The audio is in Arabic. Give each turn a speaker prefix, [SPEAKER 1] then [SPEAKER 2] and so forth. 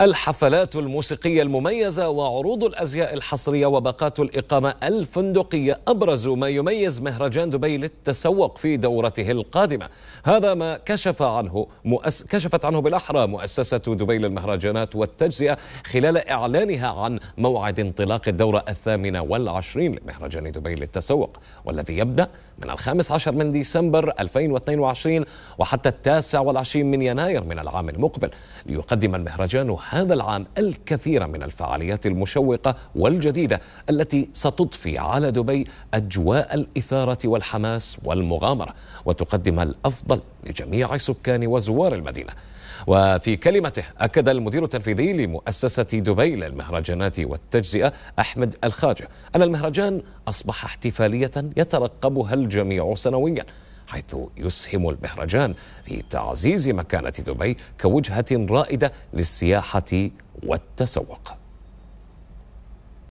[SPEAKER 1] الحفلات الموسيقية المميزة وعروض الأزياء الحصرية وباقات الإقامة الفندقية أبرز ما يميز مهرجان دبي للتسوق في دورته القادمة هذا ما كشف عنه مؤس... كشفت عنه بالأحرى مؤسسة دبي للمهرجانات والتجزئة خلال إعلانها عن موعد انطلاق الدورة الثامنة والعشرين لمهرجان دبي للتسوق والذي يبدأ من الخامس عشر من ديسمبر 2022 وحتى التاسع والعشرين من يناير من العام المقبل ليقدم المهرجان هذا العام الكثير من الفعاليات المشوقة والجديدة التي ستضفي على دبي أجواء الإثارة والحماس والمغامرة وتقدم الأفضل لجميع سكان وزوار المدينة وفي كلمته أكد المدير التنفيذي لمؤسسة دبي للمهرجانات والتجزئة أحمد الخاجة أن المهرجان أصبح احتفالية يترقبها الجميع سنوياً حيث يسهم المهرجان في تعزيز مكانة دبي كوجهة رائدة للسياحة والتسوق